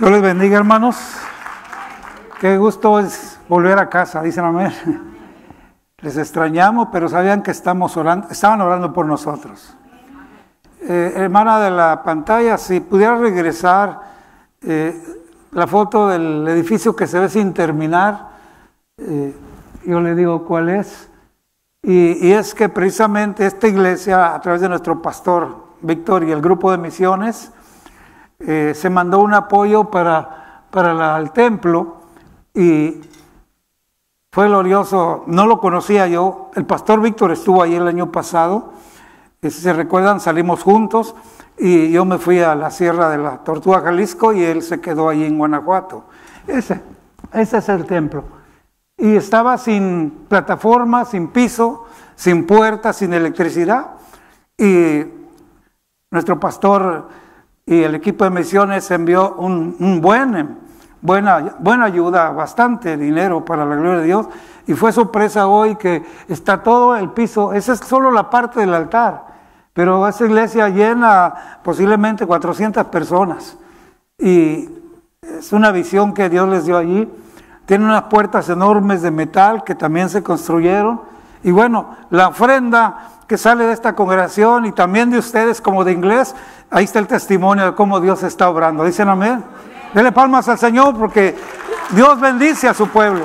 Dios les bendiga, hermanos. Qué gusto es volver a casa, dicen amén. Les extrañamos, pero sabían que estamos orando, estaban orando por nosotros. Eh, hermana de la pantalla, si pudiera regresar eh, la foto del edificio que se ve sin terminar, eh, yo le digo cuál es. Y, y es que precisamente esta iglesia, a través de nuestro pastor Víctor y el grupo de misiones, eh, se mandó un apoyo para, para el templo y fue glorioso. No lo conocía yo. El pastor Víctor estuvo ahí el año pasado. Eh, si se recuerdan, salimos juntos y yo me fui a la Sierra de la Tortuga, Jalisco, y él se quedó ahí en Guanajuato. Ese, ese es el templo. Y estaba sin plataforma, sin piso, sin puerta, sin electricidad. Y nuestro pastor y el equipo de misiones envió un, un buen, buena, buena ayuda, bastante dinero para la gloria de Dios. Y fue sorpresa hoy que está todo el piso, esa es solo la parte del altar, pero esa iglesia llena posiblemente 400 personas. Y es una visión que Dios les dio allí. Tiene unas puertas enormes de metal que también se construyeron. Y bueno, la ofrenda que sale de esta congregación y también de ustedes como de inglés, ahí está el testimonio de cómo Dios está obrando. ¿Dicen amén? ¡Denle Dele palmas al Señor porque Dios bendice a su pueblo.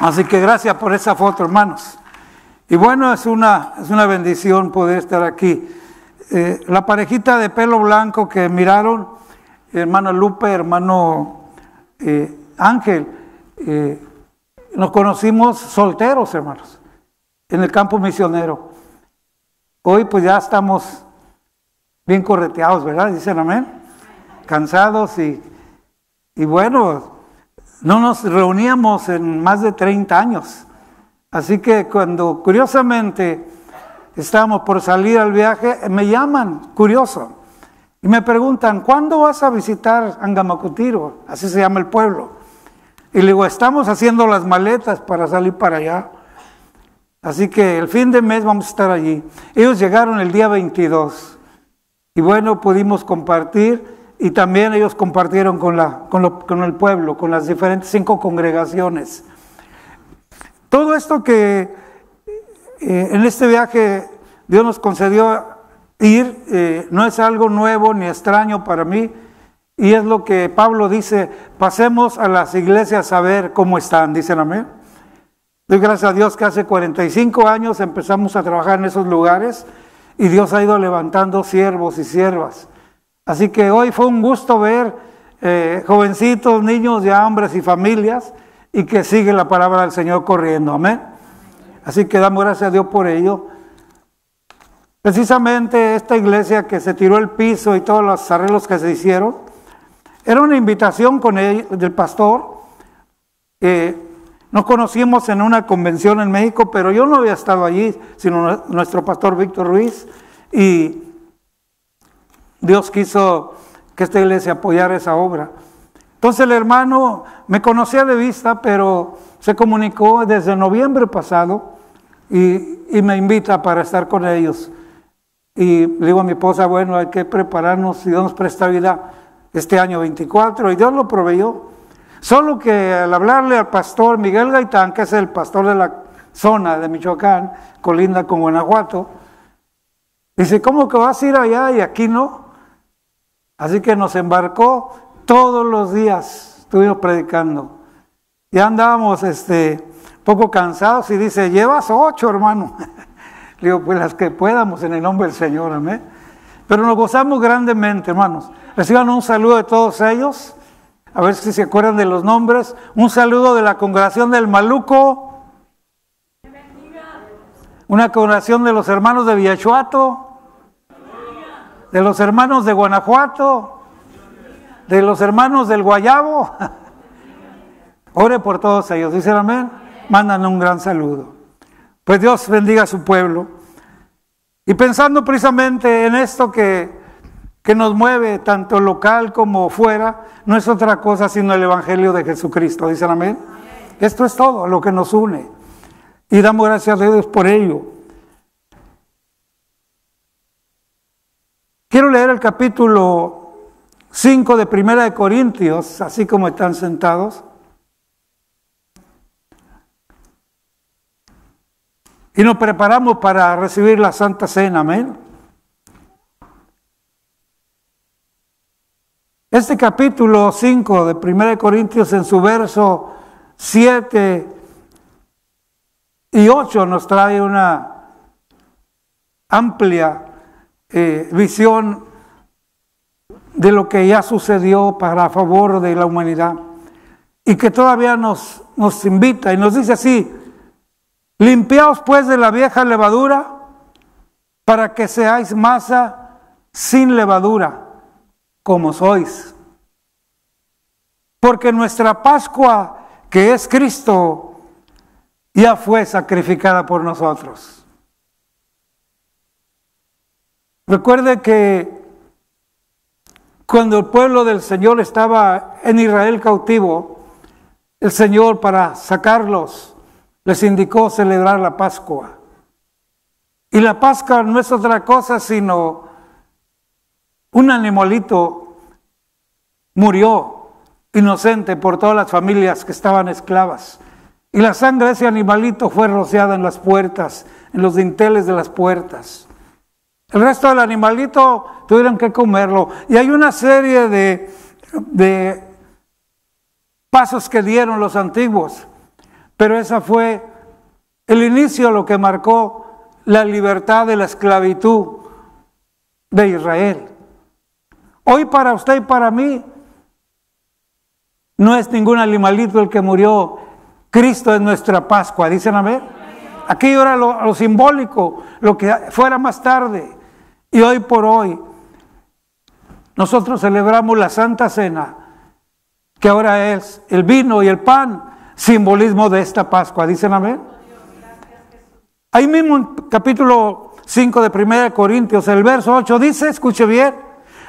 Así que gracias por esa foto, hermanos. Y bueno, es una, es una bendición poder estar aquí. Eh, la parejita de pelo blanco que miraron, hermano Lupe, hermano eh, Ángel, eh, nos conocimos solteros, hermanos en el campo misionero. Hoy pues ya estamos bien correteados, ¿verdad? Dicen amén. Cansados y, y bueno, no nos reuníamos en más de 30 años. Así que cuando curiosamente estábamos por salir al viaje, me llaman, curioso, y me preguntan, ¿cuándo vas a visitar Angamacutiro? Así se llama el pueblo. Y le digo, estamos haciendo las maletas para salir para allá. Así que el fin de mes vamos a estar allí. Ellos llegaron el día 22 y bueno, pudimos compartir y también ellos compartieron con, la, con, el pueblo, con las diferentes cinco congregaciones. Todo esto que eh, en este viaje Dios nos concedió ir eh, no es algo nuevo ni extraño para mí. Y es lo que Pablo dice, pasemos a las iglesias a ver cómo están, dicen amén. Doy gracias a Dios que hace 45 años empezamos a trabajar en esos lugares y Dios ha ido levantando siervos y siervas. Así que hoy fue un gusto ver eh, jovencitos, niños, de hombres y familias y que sigue la palabra del Señor corriendo. Amén. Así que damos gracias a Dios por ello. Precisamente esta iglesia que se tiró el piso y todos los arreglos que se hicieron, era una invitación con él, del pastor eh, nos conocimos en una convención en México, pero yo no había estado allí, sino nuestro pastor Víctor Ruiz. Y Dios quiso que esta iglesia apoyara esa obra. Entonces el hermano me conocía de vista, pero se comunicó desde noviembre pasado y, me invita para estar con ellos. Y le digo a mi esposa, bueno, hay que prepararnos y Dios nos presta vida este año 24. Y Dios lo proveyó. Solo que al hablarle al pastor Miguel Gaitán, que es el pastor de la zona de Michoacán, colinda con Guanajuato, dice, ¿cómo que vas a ir allá y aquí no? Así que nos embarcó todos los días, estuvimos predicando. Y andábamos este, poco cansados y dice, llevas ocho, hermano. Le digo, pues las que podamos en el nombre del Señor, amén. Pero nos gozamos grandemente, hermanos. Reciban un saludo de todos ellos a ver si se acuerdan de los nombres. Un saludo de la congregación del Maluco. Una congregación de los hermanos de Villachuato. De los hermanos de Guanajuato. De los hermanos del Guayabo. Ore por todos ellos. Dicen amén. Mandan un gran saludo. Pues Dios bendiga a su pueblo. Y pensando precisamente en esto que que nos mueve tanto local como fuera, no es otra cosa sino el Evangelio de Jesucristo. ¿Dicen amén? Esto es todo lo que nos une. Y damos gracias a Dios por ello. Quiero leer el capítulo 5 de Primera de Corintios, así como están sentados. Y nos preparamos para recibir la Santa Cena, amén. Este capítulo 5 de 1 Corintios en su verso 7 y 8 nos trae una amplia eh, visión de lo que ya sucedió para favor de la humanidad y que todavía nos, nos invita y nos dice así, limpiaos pues de la vieja levadura para que seáis masa sin levadura como sois. Porque nuestra Pascua, que es Cristo, ya fue sacrificada por nosotros. Recuerde que cuando el pueblo del Señor estaba en Israel cautivo, el Señor para sacarlos les indicó celebrar la Pascua. Y la Pascua no es otra cosa sino un animalito murió inocente por todas las familias que estaban esclavas. Y la sangre de ese animalito fue rociada en las puertas, en los dinteles de las puertas. El resto del animalito tuvieron que comerlo. Y hay una serie de, pasos que dieron los antiguos. Pero esa fue el inicio, lo que marcó la libertad de la esclavitud de Israel. Hoy para usted y para mí no es ningún animalito el que murió. Cristo es nuestra Pascua, dicen a Aquello era lo, simbólico, lo que fuera más tarde. Y hoy por hoy nosotros celebramos la Santa Cena, que ahora es el vino y el pan, simbolismo de esta Pascua. ¿Dicen amén? Ahí mismo en capítulo 5 de 1 Corintios, el verso 8 dice, escuche bien,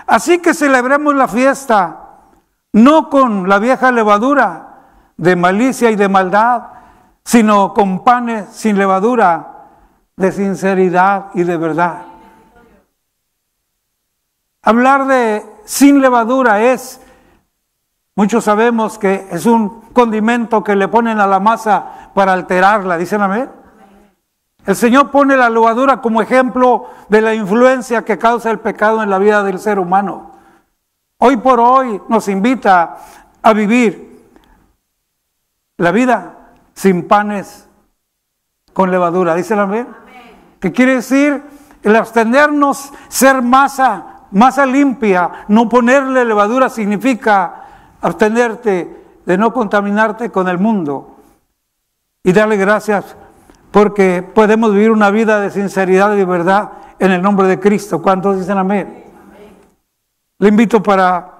Así que celebremos la fiesta, no con la vieja levadura de malicia y de maldad, sino con panes sin levadura de sinceridad y de verdad. Hablar de sin levadura es, muchos sabemos que es un condimento que le ponen a la masa para alterarla, dicen amén. El Señor pone la levadura como ejemplo de la influencia que causa el pecado en la vida del ser humano. Hoy por hoy nos invita a vivir la vida sin panes con levadura, dice amén. ¿Qué quiere decir? El abstenernos, ser masa, masa limpia, no ponerle levadura significa abstenerte de no contaminarte con el mundo y darle gracias porque podemos vivir una vida de sinceridad y de verdad en el nombre de Cristo. ¿Cuántos dicen amén? Le invito para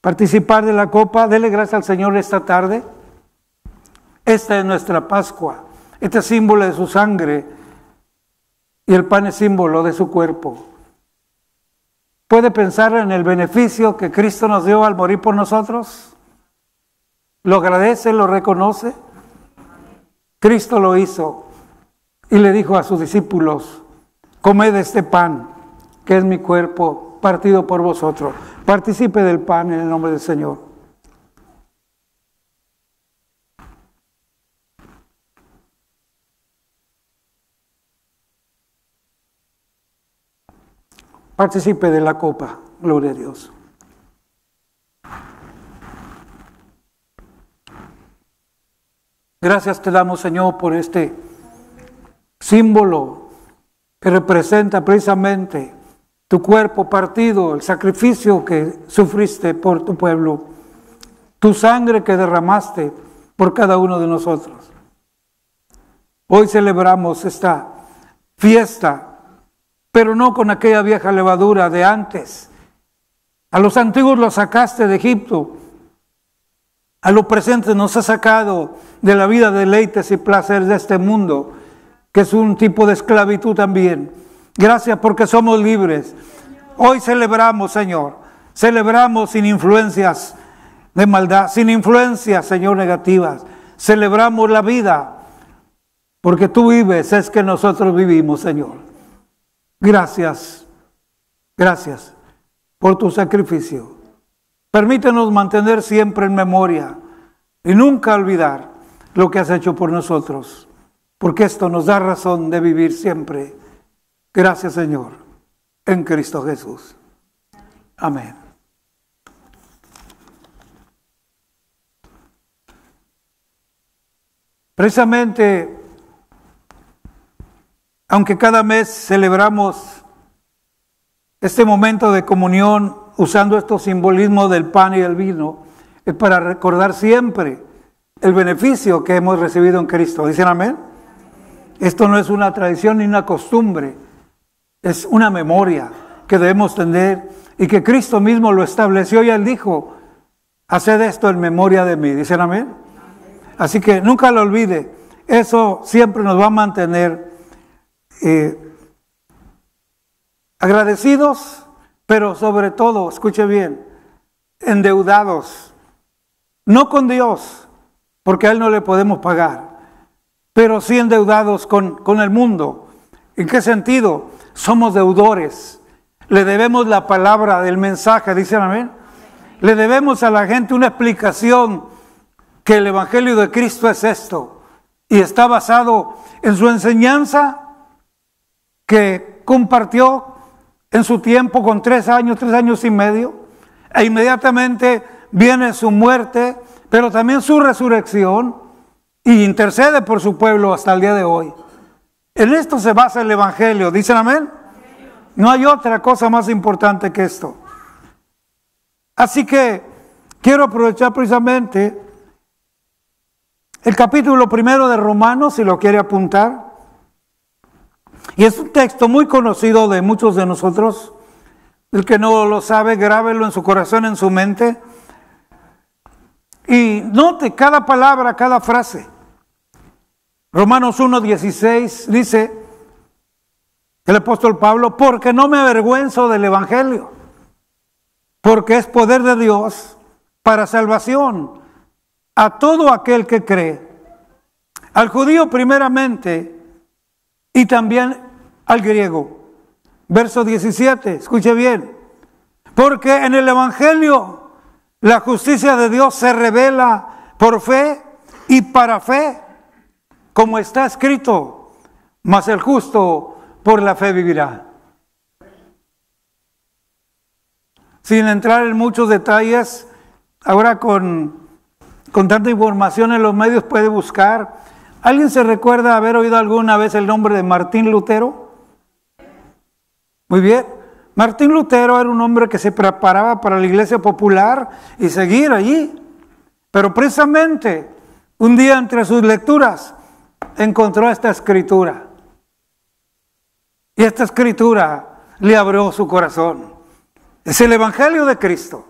participar de la copa. Dele gracias al Señor esta tarde. Esta es nuestra Pascua. Este símbolo de su sangre y el pan es símbolo de su cuerpo. Puede pensar en el beneficio que Cristo nos dio al morir por nosotros lo agradece, lo reconoce. Cristo lo hizo y le dijo a sus discípulos, comed este pan, que es mi cuerpo, partido por vosotros. Participe del pan en el nombre del Señor. Participe de la copa, gloria a Dios. Gracias te damos, Señor, por este símbolo que representa precisamente tu cuerpo partido, el sacrificio que sufriste por tu pueblo, tu sangre que derramaste por cada uno de nosotros. Hoy celebramos esta fiesta, pero no con aquella vieja levadura de antes. A los antiguos los sacaste de Egipto a lo presente nos ha sacado de la vida deleites y placeres de este mundo, que es un tipo de esclavitud también. Gracias porque somos libres. Hoy celebramos, Señor. Celebramos sin influencias de maldad, sin influencias, Señor, negativas. Celebramos la vida. Porque tú vives, es que nosotros vivimos, Señor. Gracias. Gracias por tu sacrificio. Permítenos mantener siempre en memoria y nunca olvidar lo que has hecho por nosotros, porque esto nos da razón de vivir siempre. Gracias Señor, en Cristo Jesús. Amén. Precisamente, aunque cada mes celebramos este momento de comunión usando estos simbolismos del pan y el vino, es para recordar siempre el beneficio que hemos recibido en Cristo. ¿Dicen amén? Esto no es una tradición ni una costumbre, es una memoria que debemos tener y que Cristo mismo lo estableció y Él dijo, haced esto en memoria de mí. ¿Dicen amén? Así que nunca lo olvide, eso siempre nos va a mantener eh, agradecidos pero sobre todo, escuche bien, endeudados, no con Dios, porque a Él no le podemos pagar, pero sí endeudados con, con el mundo. ¿En qué sentido? Somos deudores, le debemos la palabra del mensaje, dicen amén. Le debemos a la gente una explicación que el Evangelio de Cristo es esto y está basado en su enseñanza que compartió en su tiempo con tres años, tres años y medio, e inmediatamente viene su muerte, pero también su resurrección, y intercede por su pueblo hasta el día de hoy. En esto se basa el Evangelio, ¿dicen amén? No hay otra cosa más importante que esto. Así que quiero aprovechar precisamente el capítulo primero de Romanos, si lo quiere apuntar. Y es un texto muy conocido de muchos de nosotros. El que no lo sabe, grábelo en su corazón, en su mente. Y note cada palabra, cada frase. Romanos 1.16 dice el apóstol Pablo, porque no me avergüenzo del Evangelio, porque es poder de Dios para salvación a todo aquel que cree. Al judío primeramente, y también al griego. Verso 17, escuche bien. Porque en el Evangelio la justicia de Dios se revela por fe y para fe, como está escrito, mas el justo por la fe vivirá. Sin entrar en muchos detalles, ahora con, con tanta información en los medios puede buscar ¿Alguien se recuerda haber oído alguna vez el nombre de Martín Lutero? Muy bien. Martín Lutero era un hombre que se preparaba para la iglesia popular y seguir allí. Pero precisamente un día entre sus lecturas encontró esta escritura. Y esta escritura le abrió su corazón. Es el Evangelio de Cristo.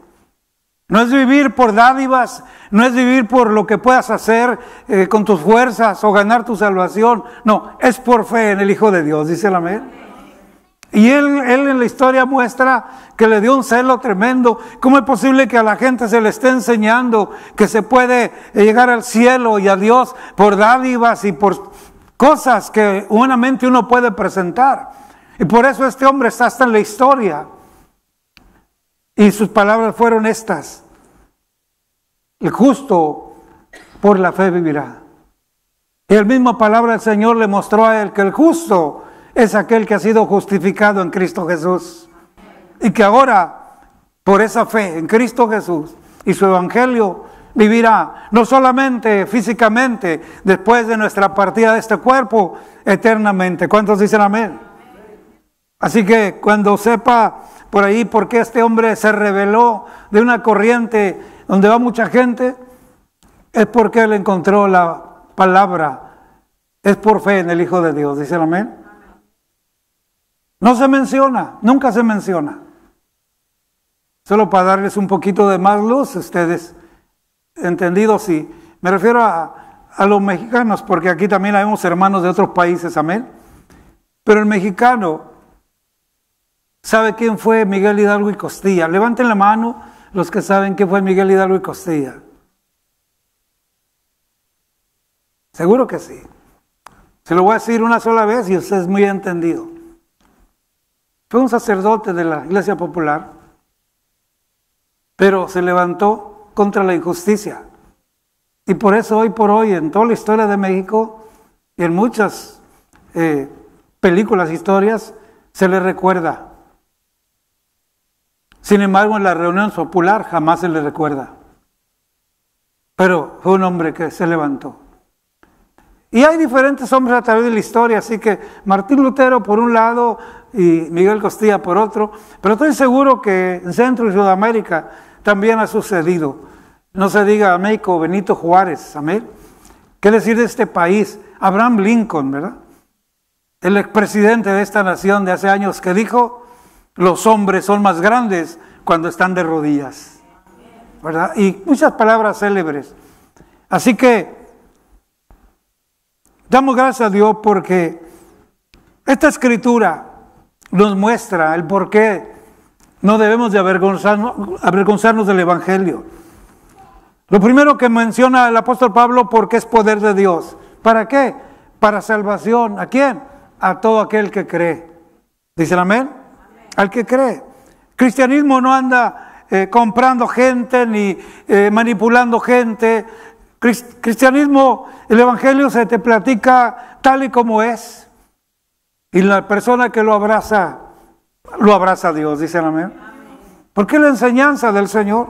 No es vivir por dádivas, no es vivir por lo que puedas hacer eh, con tus fuerzas o ganar tu salvación. No, es por fe en el Hijo de Dios, dice la amén. Y él, él, en la historia muestra que le dio un celo tremendo. ¿Cómo es posible que a la gente se le esté enseñando que se puede eh, llegar al cielo y a Dios por dádivas y por cosas que humanamente uno puede presentar? Y por eso este hombre está hasta en la historia. Y sus palabras fueron estas. El justo por la fe vivirá. Y la misma palabra del Señor le mostró a él que el justo es aquel que ha sido justificado en Cristo Jesús. Y que ahora, por esa fe en Cristo Jesús y su Evangelio, vivirá no solamente físicamente después de nuestra partida de este cuerpo, eternamente. ¿Cuántos dicen amén? Así que cuando sepa por ahí porque este hombre se reveló de una corriente donde va mucha gente, es porque él encontró la palabra, es por fe en el Hijo de Dios, ¿Dicen amén. No se menciona, nunca se menciona. Solo para darles un poquito de más luz, ustedes, entendidos, sí. me refiero a, los mexicanos, porque aquí también unos hermanos de otros países, amén. Pero el mexicano ¿Sabe quién fue Miguel Hidalgo y Costilla? Levanten la mano los que saben quién fue Miguel Hidalgo y Costilla. Seguro que sí. Se lo voy a decir una sola vez y usted es muy entendido. Fue un sacerdote de la Iglesia Popular, pero se levantó contra la injusticia. Y por eso hoy por hoy, en toda la historia de México, y en muchas eh, películas, historias, se le recuerda sin embargo, en la reunión popular jamás se le recuerda. Pero fue un hombre que se levantó. Y hay diferentes hombres a través de la historia, así que Martín Lutero por un lado y Miguel Costilla por otro, pero estoy seguro que en Centro y Sudamérica también ha sucedido. No se diga a México Benito Juárez, amén. ¿Qué decir de este país? Abraham Lincoln, ¿verdad? El expresidente de esta nación de hace años que dijo, los hombres son más grandes cuando están de rodillas. ¿Verdad? Y muchas palabras célebres. Así que damos gracias a Dios porque esta escritura nos muestra el por qué no debemos de avergonzarnos, avergonzarnos del Evangelio. Lo primero que menciona el apóstol Pablo, porque es poder de Dios. ¿Para qué? Para salvación. ¿A quién? A todo aquel que cree. ¿Dicen amén? al que cree. Cristianismo no anda eh, comprando gente ni eh, manipulando gente. cristianismo, el Evangelio se te platica tal y como es. Y la persona que lo abraza, lo abraza a Dios, Dice amén. Porque la enseñanza del Señor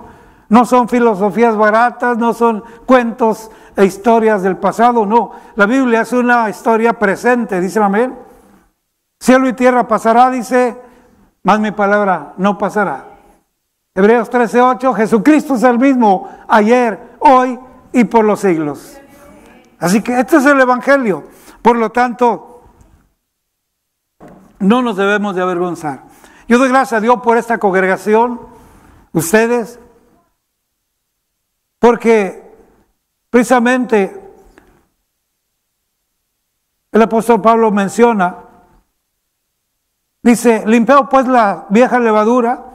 no son filosofías baratas, no son cuentos e historias del pasado, no. La Biblia es una historia presente, Dice amén. Cielo y tierra pasará, dice, más mi palabra no pasará. Hebreos 13:8, Jesucristo es el mismo ayer, hoy y por los siglos. Así que este es el Evangelio. Por lo tanto, no nos debemos de avergonzar. Yo doy gracias a Dios por esta congregación, ustedes, porque precisamente el apóstol Pablo menciona Dice, limpiado pues la vieja levadura,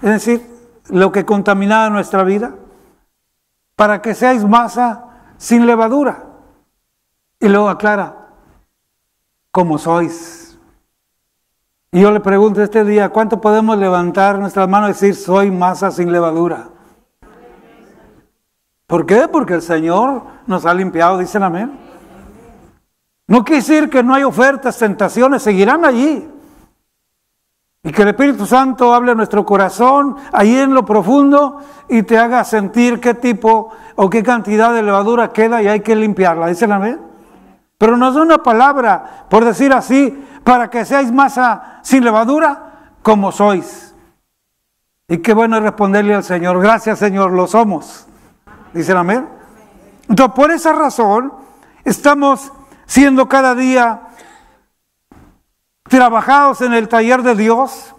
es decir, lo que contaminaba nuestra vida, para que seáis masa sin levadura. Y luego aclara, como sois. Y yo le pregunto este día, ¿cuánto podemos levantar nuestras manos y decir, soy masa sin levadura? ¿Por qué? Porque el Señor nos ha limpiado, dicen amén. No quiere decir que no hay ofertas, tentaciones, seguirán allí. Y que el Espíritu Santo hable a nuestro corazón, ahí en lo profundo, y te haga sentir qué tipo o qué cantidad de levadura queda y hay que limpiarla. Dice la Pero nos da una palabra, por decir así, para que seáis masa sin levadura, como sois. Y qué bueno responderle al Señor, gracias Señor, lo somos. Dice la amén. Entonces, por esa razón, estamos siendo cada día trabajados en el taller de Dios,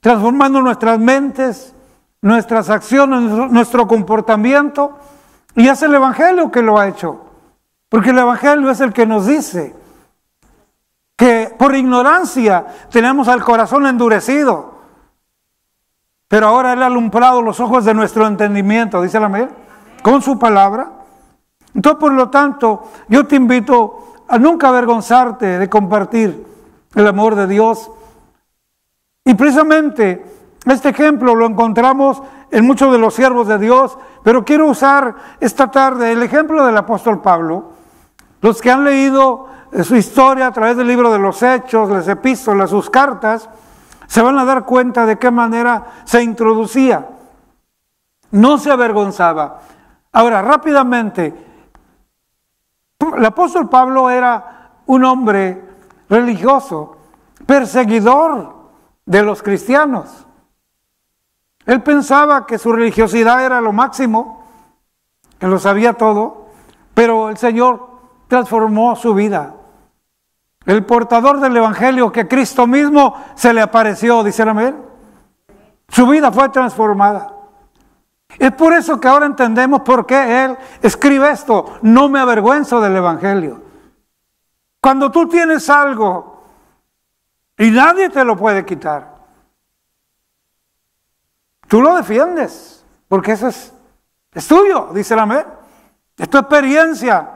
transformando nuestras mentes, nuestras acciones, nuestro comportamiento. Y es el Evangelio que lo ha hecho. Porque el Evangelio es el que nos dice que por ignorancia tenemos al corazón endurecido. Pero ahora Él ha alumbrado los ojos de nuestro entendimiento, dice la Amén. con su palabra entonces, por lo tanto, yo te invito a nunca avergonzarte de compartir el amor de Dios. Y precisamente este ejemplo lo encontramos en muchos de los siervos de Dios, pero quiero usar esta tarde el ejemplo del apóstol Pablo. Los que han leído eh, su historia a través del libro de los hechos, las epístolas, sus cartas, se van a dar cuenta de qué manera se introducía. No se avergonzaba. Ahora, rápidamente, el apóstol Pablo era un hombre religioso, perseguidor de los cristianos. Él pensaba que su religiosidad era lo máximo, que lo sabía todo, pero el Señor transformó su vida. El portador del Evangelio que Cristo mismo se le apareció, dice a mí, su vida fue transformada. Es por eso que ahora entendemos por qué Él escribe esto. No me avergüenzo del Evangelio. Cuando tú tienes algo y nadie te lo puede quitar, tú lo defiendes, porque eso es, es tuyo, dice la Mer. Es tu experiencia.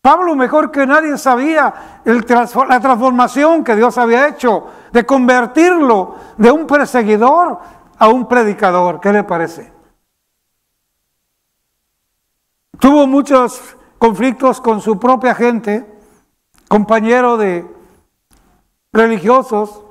Pablo mejor que nadie sabía la transformación que Dios había hecho de convertirlo de un perseguidor a un predicador. ¿Qué le parece? Tuvo muchos conflictos con su propia gente, compañero de religiosos.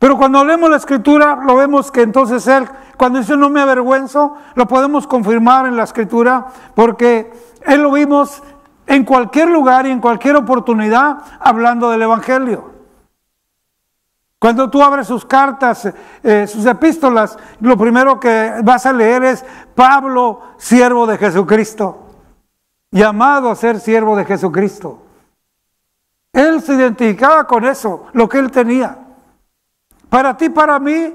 Pero cuando leemos la escritura, lo vemos que entonces él, cuando dice no me avergüenzo, lo podemos confirmar en la escritura, porque él lo vimos en cualquier lugar y en cualquier oportunidad hablando del Evangelio. Cuando tú abres sus cartas, eh, sus epístolas, lo primero que vas a leer es Pablo, siervo de Jesucristo, llamado a ser siervo de Jesucristo. Él se identificaba con eso, lo que él tenía. Para ti, para mí,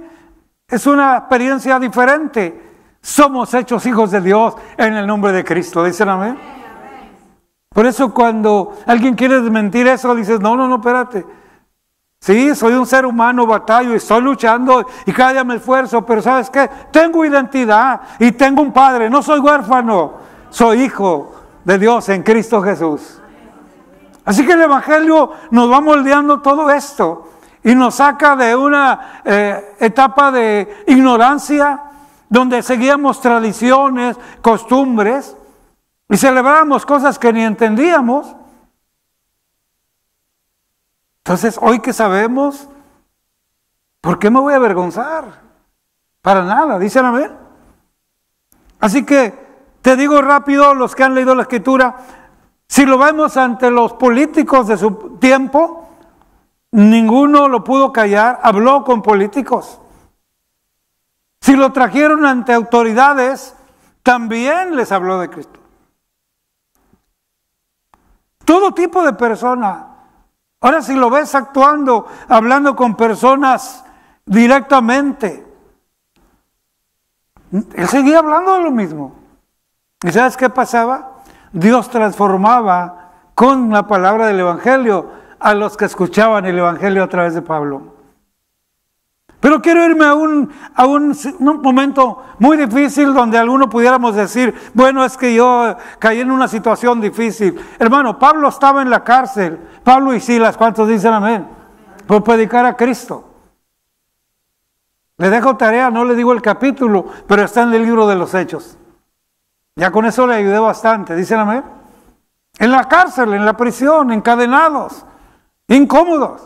es una experiencia diferente. Somos hechos hijos de Dios en el nombre de Cristo. Dicen amén. Por eso cuando alguien quiere desmentir eso, dices, no, no, no, espérate. Sí, soy un ser humano, batallo y estoy luchando y cada día me esfuerzo, pero ¿sabes qué? Tengo identidad y tengo un padre, no soy huérfano, soy hijo de Dios en Cristo Jesús. Así que el Evangelio nos va moldeando todo esto y nos saca de una eh, etapa de ignorancia donde seguíamos tradiciones, costumbres y celebrábamos cosas que ni entendíamos entonces, hoy que sabemos, ¿por qué me voy a avergonzar? Para nada, dicen amén. Así que te digo rápido, los que han leído la escritura, si lo vemos ante los políticos de su tiempo, ninguno lo pudo callar, habló con políticos. Si lo trajeron ante autoridades, también les habló de Cristo. Todo tipo de persona Ahora si lo ves actuando, hablando con personas directamente, él seguía hablando de lo mismo. ¿Y sabes qué pasaba? Dios transformaba con la palabra del Evangelio a los que escuchaban el Evangelio a través de Pablo. Pero quiero irme a un, a un, momento muy difícil donde alguno pudiéramos decir, bueno, es que yo caí en una situación difícil. Hermano, Pablo estaba en la cárcel. Pablo y Silas, ¿cuántos dicen amén? Por predicar a Cristo. Le dejo tarea, no le digo el capítulo, pero está en el libro de los Hechos. Ya con eso le ayudé bastante, dicen amén. En la cárcel, en la prisión, encadenados, incómodos.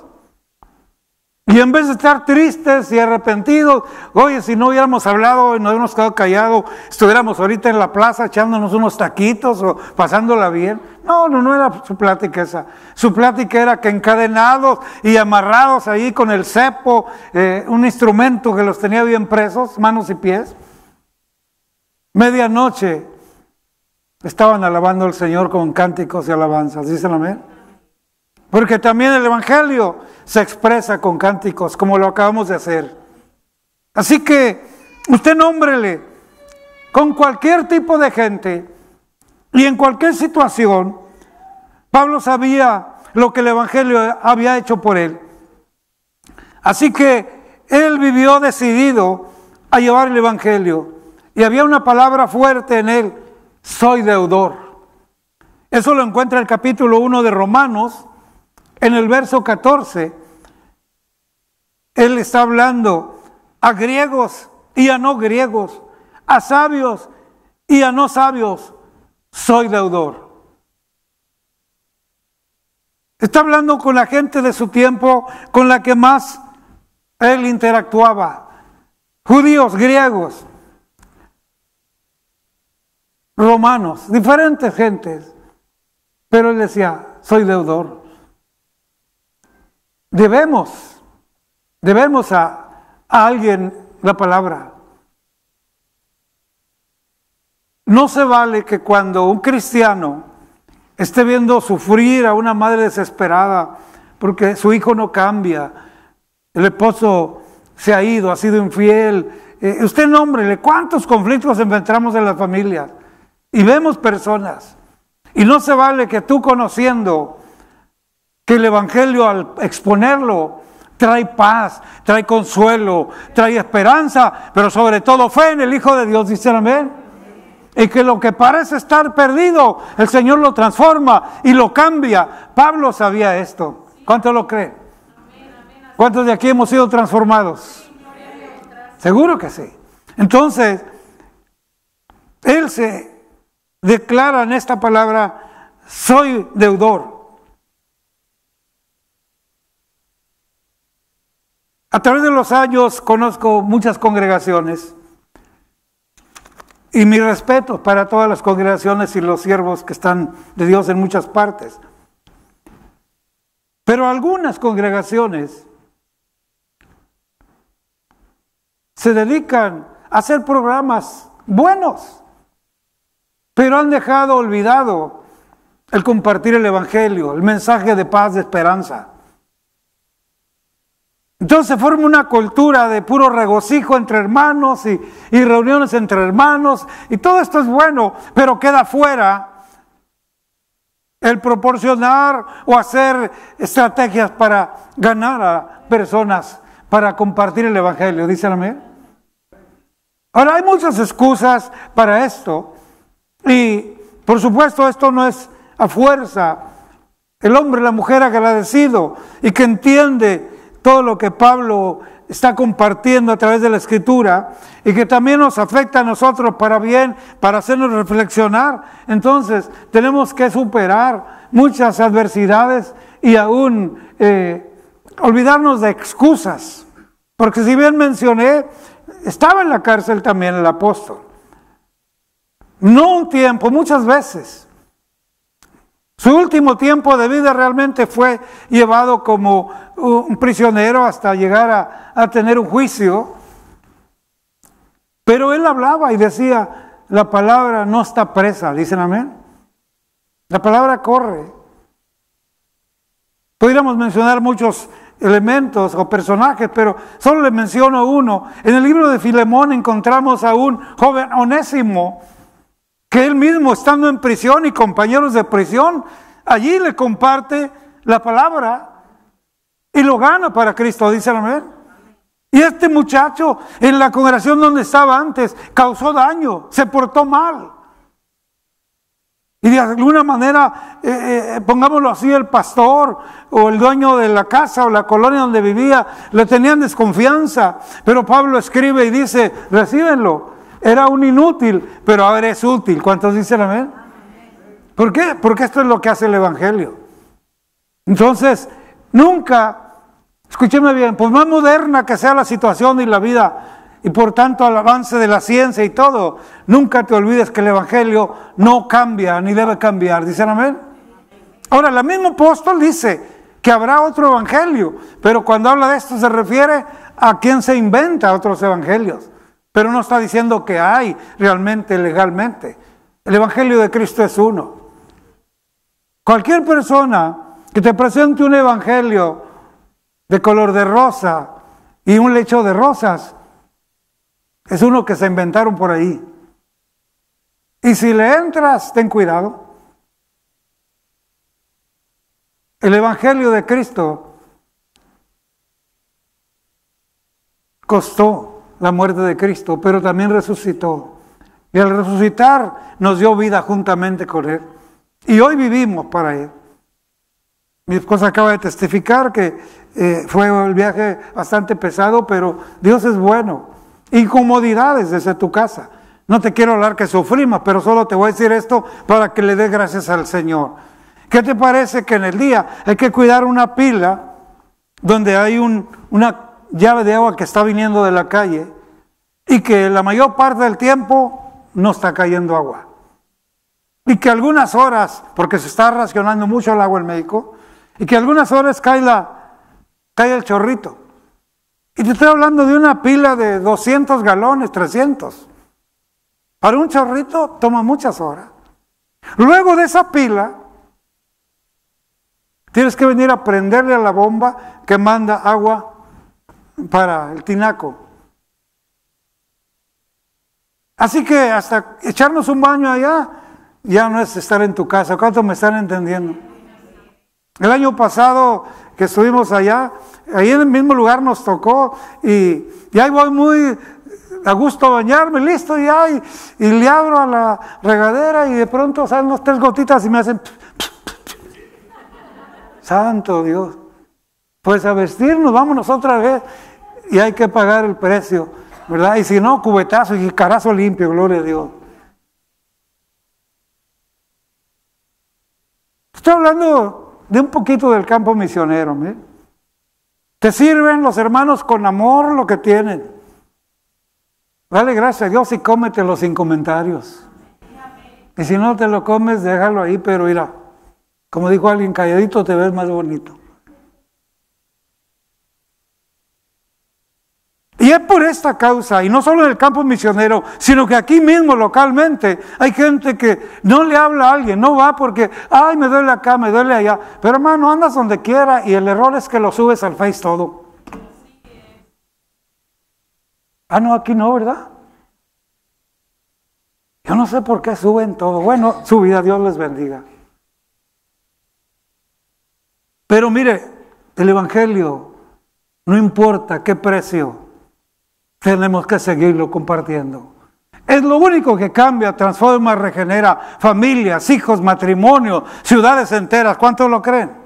Y en vez de estar tristes y arrepentidos, oye, si no hubiéramos hablado y nos hubiéramos quedado callados, estuviéramos ahorita en la plaza echándonos unos taquitos o pasándola bien. No, no, no era su plática esa. Su plática era que encadenados y amarrados ahí con el cepo, eh, un instrumento que los tenía bien presos, manos y pies. Medianoche estaban alabando al Señor con cánticos y alabanzas. ¿Dicen amén? Porque también el Evangelio se expresa con cánticos, como lo acabamos de hacer. Así que usted nómbrele con cualquier tipo de gente y en cualquier situación. Pablo sabía lo que el Evangelio había hecho por él. Así que él vivió decidido a llevar el Evangelio. Y había una palabra fuerte en él, soy deudor. Eso lo encuentra el capítulo 1 de Romanos, en el verso 14, Él está hablando a griegos y a no griegos, a sabios y a no sabios, soy deudor. Está hablando con la gente de su tiempo, con la que más Él interactuaba, judíos, griegos, romanos, diferentes gentes. Pero él decía, soy deudor. Debemos, debemos a, alguien la palabra. No se vale que cuando un cristiano esté viendo sufrir a una madre desesperada porque su hijo no cambia, el esposo se ha ido, ha sido infiel. Eh, usted nómbrele cuántos conflictos encontramos en las familias y vemos personas. Y no se vale que tú conociendo que el Evangelio al exponerlo trae paz, trae consuelo, trae esperanza, pero sobre todo fe en el Hijo de Dios, dice amén. Y que lo que parece estar perdido, el Señor lo transforma y lo cambia. Pablo sabía esto. ¿Cuántos lo creen? ¿Cuántos de aquí hemos sido transformados? Seguro que sí. Entonces, Él se declara en esta palabra, soy deudor. A través de los años conozco muchas congregaciones y mi respeto para todas las congregaciones y los siervos que están de Dios en muchas partes. Pero algunas congregaciones se dedican a hacer programas buenos, pero han dejado olvidado el compartir el Evangelio, el mensaje de paz, de esperanza. Entonces se forma una cultura de puro regocijo entre hermanos y, reuniones entre hermanos y todo esto es bueno, pero queda fuera el proporcionar o hacer estrategias para ganar a personas para compartir el Evangelio, dice la Ahora hay muchas excusas para esto y por supuesto esto no es a fuerza. El hombre, la mujer agradecido y que entiende todo lo que Pablo está compartiendo a través de la escritura y que también nos afecta a nosotros para bien, para hacernos reflexionar. Entonces tenemos que superar muchas adversidades y aún eh, olvidarnos de excusas. Porque si bien mencioné, estaba en la cárcel también el apóstol. No un tiempo, muchas veces. Su último tiempo de vida realmente fue llevado como un prisionero hasta llegar a, tener un juicio. Pero él hablaba y decía, la palabra no está presa, dicen amén. La palabra corre. Podríamos mencionar muchos elementos o personajes, pero solo le menciono uno. En el libro de Filemón encontramos a un joven onésimo que él mismo estando en prisión y compañeros de prisión, allí le comparte la palabra y lo gana para Cristo, dice la mujer. Y este muchacho en la congregación donde estaba antes causó daño, se portó mal. Y de alguna manera, eh, eh, pongámoslo así, el pastor o el dueño de la casa o la colonia donde vivía, le tenían desconfianza. Pero Pablo escribe y dice, recíbenlo, era un inútil, pero ahora es útil. ¿Cuántos dicen amén? ¿Por qué? Porque esto es lo que hace el Evangelio. Entonces, nunca, escúcheme bien, por más moderna que sea la situación y la vida, y por tanto al avance de la ciencia y todo, nunca te olvides que el Evangelio no cambia ni debe cambiar. ¿Dicen amén? Ahora, el mismo apóstol dice, que habrá otro evangelio. Pero cuando habla de esto se refiere a quien se inventa otros evangelios. Pero no está diciendo que hay realmente legalmente. El Evangelio de Cristo es uno. Cualquier persona que te presente un Evangelio de color de rosa y un lecho de rosas, es uno que se inventaron por ahí. Y si le entras, ten cuidado. El Evangelio de Cristo costó la muerte de Cristo, pero también resucitó. Y al resucitar nos dio vida juntamente con Él. Y hoy vivimos para Él. Mi esposa acaba de testificar que eh, fue el viaje bastante pesado, pero Dios es bueno. Incomodidades desde tu casa. No te quiero hablar que sufrimos, pero solo te voy a decir esto para que le des gracias al Señor. ¿Qué te parece que en el día hay que cuidar una pila donde hay un, una llave de agua que está viniendo de la calle y que la mayor parte del tiempo no está cayendo agua. Y que algunas horas, porque se está racionando mucho el agua en México, y que algunas horas cae, la, cae el chorrito. Y te estoy hablando de una pila de 200 galones, 300. Para un chorrito toma muchas horas. Luego de esa pila, tienes que venir a prenderle a la bomba que manda agua para el tinaco. Así que hasta echarnos un baño allá ya no es estar en tu casa. ¿Cuántos me están entendiendo? El año pasado que estuvimos allá, ahí en el mismo lugar nos tocó y, ahí voy muy a gusto bañarme, listo ya, y, y, le abro a la regadera y de pronto salen las tres gotitas y me hacen... Santo Dios. Pues a vestirnos, vámonos otra vez y hay que pagar el precio, ¿verdad? Y si no, cubetazo y carazo limpio, gloria a Dios. Estoy hablando de un poquito del campo misionero, ¿me? ¿eh? Te sirven los hermanos con amor lo que tienen. Dale gracias a Dios y cómetelo sin comentarios. Y si no te lo comes, déjalo ahí, pero mira, como dijo alguien, calladito te ves más bonito. Y es por esta causa, y no solo en el campo misionero, sino que aquí mismo localmente hay gente que no le habla a alguien, no va porque, ay, me duele acá, me duele allá. Pero hermano, andas donde quiera y el error es que lo subes al Face todo. Ah, no, aquí no, ¿verdad? Yo no sé por qué suben todo. Bueno, su vida, Dios les bendiga. Pero mire, el Evangelio, no importa qué precio tenemos que seguirlo compartiendo. Es lo único que cambia, transforma, regenera familias, hijos, matrimonio, ciudades enteras. ¿Cuántos lo creen?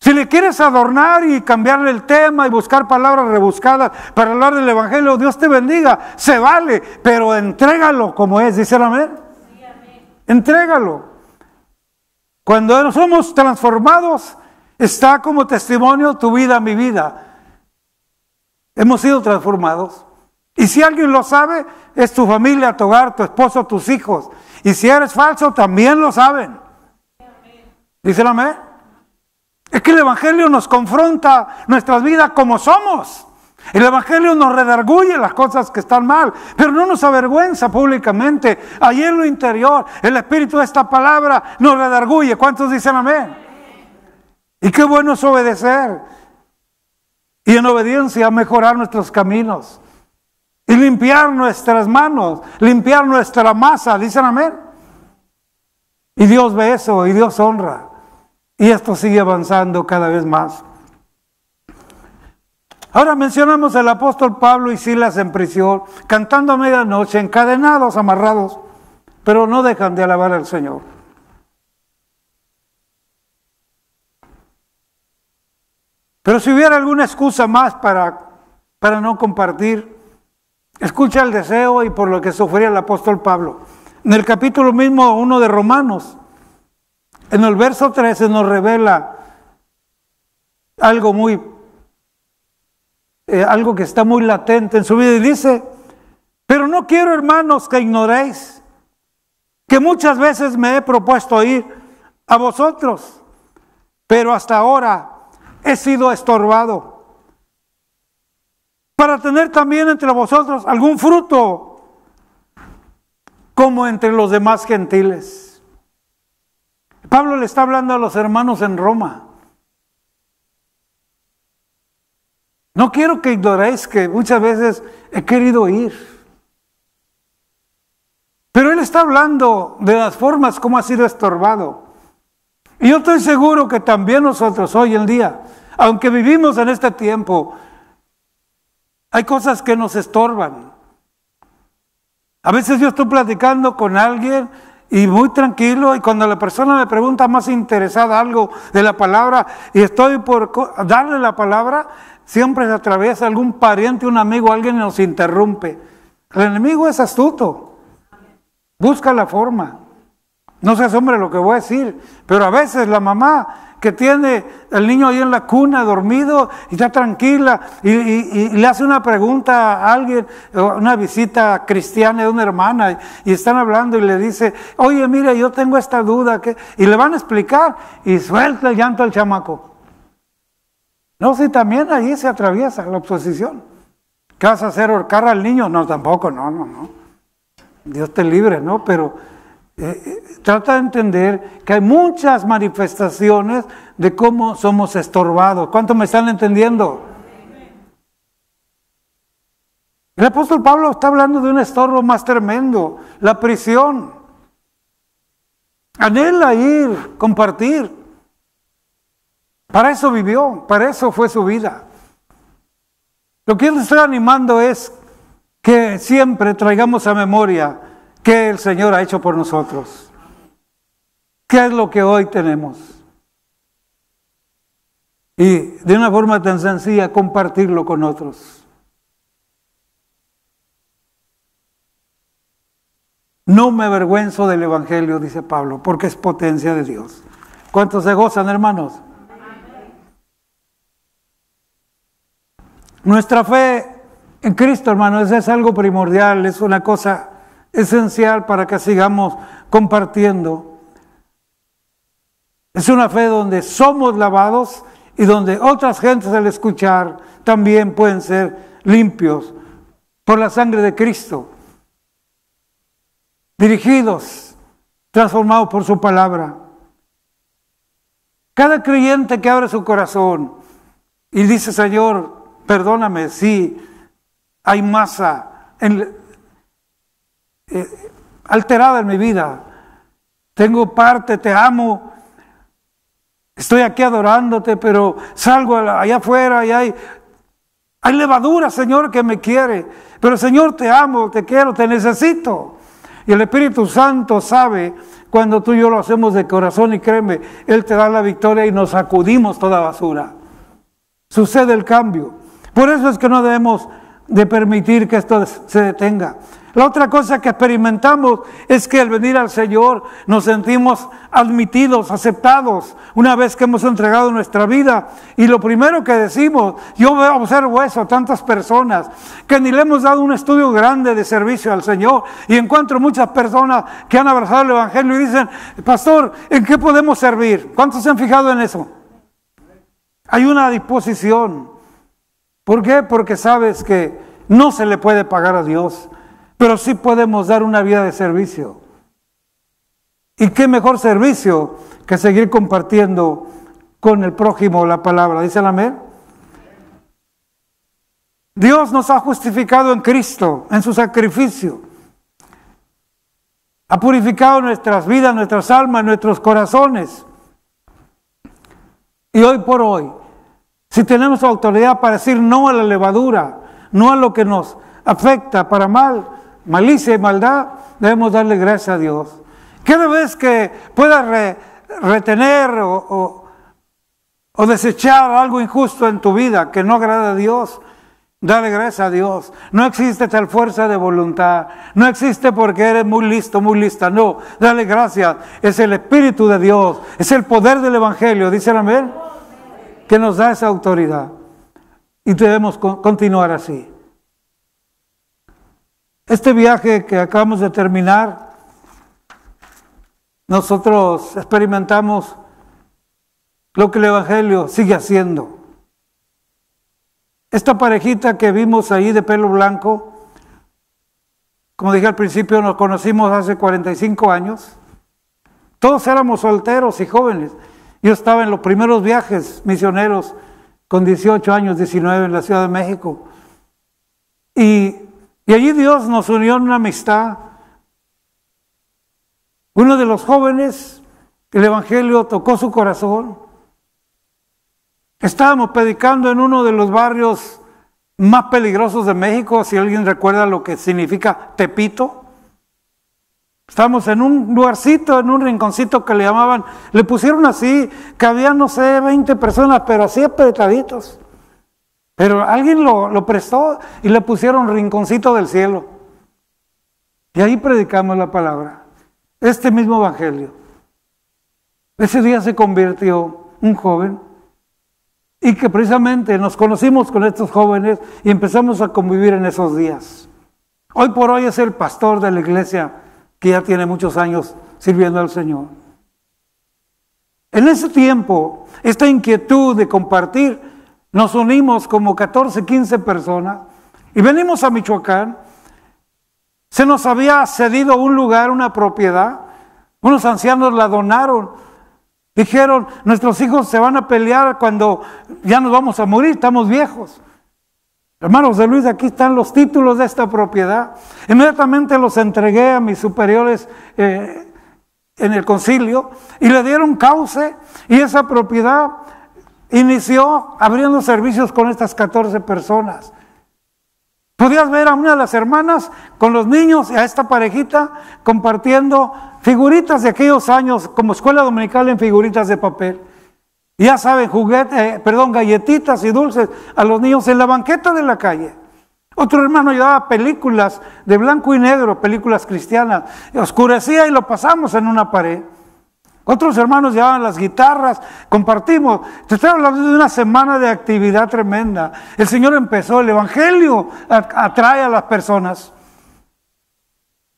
Si le quieres adornar y cambiarle el tema y buscar palabras rebuscadas para hablar del Evangelio, Dios te bendiga, se vale, pero entrégalo como es, dice amén. Sí, amén. Entrégalo. Cuando somos transformados, está como testimonio tu vida, mi vida. Hemos sido transformados. Y si alguien lo sabe, es tu familia, tu hogar, tu esposo, tus hijos. Y si eres falso, también lo saben. Dicen amén. Es que el Evangelio nos confronta nuestras vidas como somos. El Evangelio nos redarguye las cosas que están mal, pero no nos avergüenza públicamente. Ahí en lo interior, el espíritu de esta palabra nos redarguye. ¿Cuántos dicen amén? Y qué bueno es obedecer y en obediencia mejorar nuestros caminos y limpiar nuestras manos, limpiar nuestra masa, dicen amén. Y Dios ve eso y Dios honra. Y esto sigue avanzando cada vez más. Ahora mencionamos al apóstol Pablo y Silas en prisión, cantando a medianoche, encadenados, amarrados, pero no dejan de alabar al Señor. Pero si hubiera alguna excusa más para, para no compartir, escucha el deseo y por lo que sufría el apóstol Pablo. En el capítulo mismo 1 de Romanos, en el verso 13 nos revela algo muy, eh, algo que está muy latente en su vida y dice, pero no quiero hermanos que ignoréis que muchas veces me he propuesto ir a vosotros, pero hasta ahora he sido estorbado. Para tener también entre vosotros algún fruto, como entre los demás gentiles. Pablo le está hablando a los hermanos en Roma. No quiero que ignoréis que muchas veces he querido ir. Pero él está hablando de las formas como ha sido estorbado. Y yo estoy seguro que también nosotros hoy en día, aunque vivimos en este tiempo, hay cosas que nos estorban. A veces yo estoy platicando con alguien y muy tranquilo y cuando la persona me pregunta más interesada algo de la palabra y estoy por darle la palabra, siempre se atraviesa algún pariente, un amigo, alguien nos interrumpe. El enemigo es astuto. Busca la forma. No sé, hombre, lo que voy a decir, pero a veces la mamá que tiene el niño ahí en la cuna dormido y está tranquila y, le hace una pregunta a alguien, una visita cristiana de una hermana y, están hablando y le dice, oye mire, yo tengo esta duda y le van a explicar y suelta el llanto al chamaco. No, si también ahí se atraviesa la oposición. ¿Qué vas a hacer? ¿Horcar al niño? No, tampoco, no, no, no. Dios te libre, ¿no? Pero eh, eh, trata de entender que hay muchas manifestaciones de cómo somos estorbados. ¿Cuánto me están entendiendo? El apóstol Pablo está hablando de un estorbo más tremendo, la prisión. Anhela ir, compartir. Para eso vivió, para eso fue su vida. Lo que él está animando es que siempre traigamos a memoria ¿Qué el Señor ha hecho por nosotros? ¿Qué es lo que hoy tenemos? Y de una forma tan sencilla, compartirlo con otros. No me avergüenzo del Evangelio, dice Pablo, porque es potencia de Dios. ¿Cuántos se gozan, hermanos? Nuestra fe en Cristo, hermanos, es algo primordial, es una cosa esencial para que sigamos compartiendo. Es una fe donde somos lavados y donde otras gentes al escuchar también pueden ser limpios por la sangre de Cristo, dirigidos, transformados por su palabra. Cada creyente que abre su corazón y dice, Señor, perdóname si hay masa en, eh, alterada en mi vida. Tengo parte, te amo. Estoy aquí adorándote, pero salgo allá afuera y hay, hay levadura, Señor, que me quiere. Pero Señor, te amo, te quiero, te necesito. Y el Espíritu Santo sabe cuando tú y yo lo hacemos de corazón y créeme, Él te da la victoria y nos sacudimos toda basura. Sucede el cambio. Por eso es que no debemos de permitir que esto se detenga. La otra cosa que experimentamos es que al venir al Señor nos sentimos admitidos, aceptados, una vez que hemos entregado nuestra vida. Y lo primero que decimos, yo observo eso, tantas personas, que ni le hemos dado un estudio grande de servicio al Señor. Y encuentro muchas personas que han abrazado el Evangelio y dicen, pastor, ¿en qué podemos servir? ¿Cuántos se han fijado en eso? Hay una disposición ¿Por qué? Porque sabes que no se le puede pagar a Dios, pero sí podemos dar una vida de servicio. ¿Y qué mejor servicio que seguir compartiendo con el prójimo la palabra? ¿Dice la amén? Dios nos ha justificado en Cristo, en su sacrificio. Ha purificado nuestras vidas, nuestras almas, nuestros corazones. Y hoy por hoy si tenemos autoridad para decir no a la levadura, no a lo que nos afecta para mal, malicia y maldad, debemos darle gracias a Dios. Cada vez que puedas retener o, desechar algo injusto en tu vida que no agrada a Dios, Dale gracias a Dios. No existe tal fuerza de voluntad. No existe porque eres muy listo, muy lista. No, dale gracias. Es el Espíritu de Dios. Es el poder del Evangelio. Dice amén que nos da esa autoridad. Y debemos continuar así. Este viaje que acabamos de terminar, nosotros experimentamos lo que el Evangelio sigue haciendo. Esta parejita que vimos ahí de pelo blanco, como dije al principio, nos conocimos hace 45 años. Todos éramos solteros y jóvenes. Yo estaba en los primeros viajes misioneros con 18 años, 19 en la Ciudad de México. Y, allí Dios nos unió en una amistad. Uno de los jóvenes, el Evangelio tocó su corazón. Estábamos predicando en uno de los barrios más peligrosos de México, si alguien recuerda lo que significa Tepito. Estamos en un lugarcito, en un rinconcito que le llamaban, le pusieron así, que había, no sé, 20 personas, pero así apretaditos. Pero alguien lo, lo prestó y le pusieron rinconcito del cielo. Y ahí predicamos la palabra, este mismo evangelio. Ese día se convirtió un joven y que precisamente nos conocimos con estos jóvenes y empezamos a convivir en esos días. Hoy por hoy es el pastor de la iglesia que ya tiene muchos años sirviendo al Señor. En ese tiempo, esta inquietud de compartir, nos unimos como 14, 15 personas y venimos a Michoacán. Se nos había cedido un lugar, una propiedad. Unos ancianos la donaron. Dijeron, nuestros hijos se van a pelear cuando ya nos vamos a morir, estamos viejos. Hermanos de Luis, aquí están los títulos de esta propiedad. Inmediatamente los entregué a mis superiores eh, en el concilio y le dieron cauce y esa propiedad inició abriendo servicios con estas 14 personas. Podías ver a una de las hermanas con los niños y a esta parejita compartiendo figuritas de aquellos años como escuela dominical en figuritas de papel. Ya saben, juguetes, perdón, galletitas y dulces a los niños en la banqueta de la calle. Otro hermano llevaba películas de blanco y negro, películas cristianas. Oscurecía y lo pasamos en una pared. Otros hermanos llevaban las guitarras, compartimos. Te estoy hablando de una semana de actividad tremenda. El Señor empezó, el Evangelio atrae a las personas.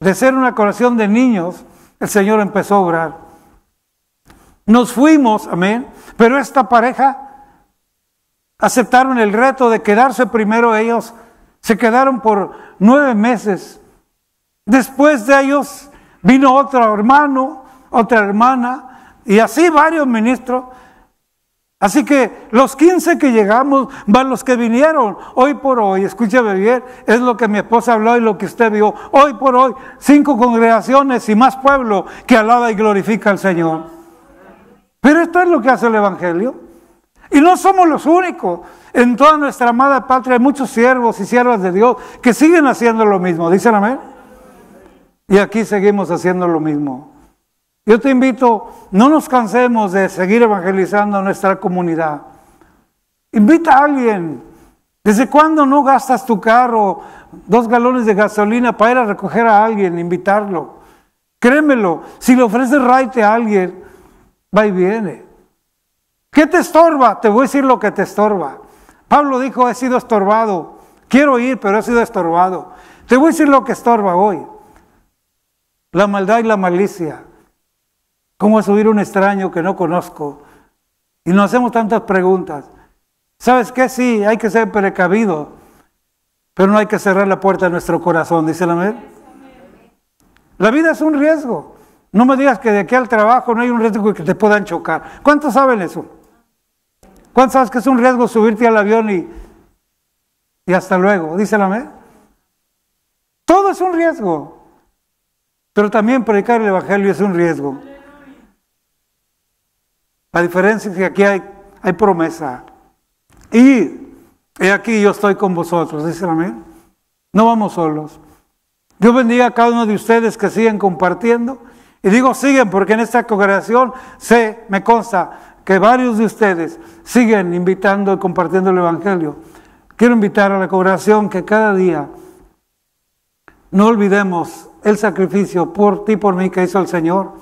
De ser una corazón de niños, el Señor empezó a orar nos fuimos, amén. Pero esta pareja aceptaron el reto de quedarse primero ellos. Se quedaron por nueve meses. Después de ellos vino otro hermano, otra hermana, y así varios ministros. Así que los 15 que llegamos, van los que vinieron hoy por hoy, escúchame bien, es lo que mi esposa habló y lo que usted vio, hoy por hoy, cinco congregaciones y más pueblo que alaba y glorifica al Señor. Pero esto es lo que hace el Evangelio. Y no somos los únicos. En toda nuestra amada patria hay muchos siervos y siervas de Dios que siguen haciendo lo mismo. ¿Dicen amén? Y aquí seguimos haciendo lo mismo. Yo te invito, no nos cansemos de seguir evangelizando a nuestra comunidad. Invita a alguien. ¿Desde cuándo no gastas tu carro, dos galones de gasolina para ir a recoger a alguien, invitarlo? Créemelo, si le ofreces raite a alguien, va y viene. ¿Qué te estorba? Te voy a decir lo que te estorba. Pablo dijo, he sido estorbado. Quiero ir, pero he sido estorbado. Te voy a decir lo que estorba hoy. La maldad y la malicia. ¿Cómo subir un extraño que no conozco? Y nos hacemos tantas preguntas. ¿Sabes qué? Sí, hay que ser precavido, pero no hay que cerrar la puerta de nuestro corazón, dice la mujer. La vida es un riesgo. No me digas que de aquí al trabajo no hay un riesgo que te puedan chocar. ¿Cuántos saben eso? ¿Cuántos sabes que es un riesgo subirte al avión y, y hasta luego? Díselo a ¿eh? mí. Todo es un riesgo. Pero también predicar el Evangelio es un riesgo. La diferencia es que aquí hay, hay promesa. Y aquí yo estoy con vosotros, Díselo a ¿eh? mí. No vamos solos. Yo bendiga a cada uno de ustedes que siguen compartiendo. Y digo siguen porque en esta congregación sé, me consta, que varios de ustedes siguen invitando y compartiendo el Evangelio. Quiero invitar a la congregación que cada día no olvidemos el sacrificio por ti, por mí que hizo el Señor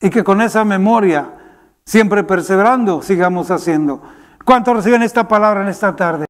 y que con esa memoria, siempre perseverando, sigamos haciendo. ¿Cuántos reciben esta palabra en esta tarde?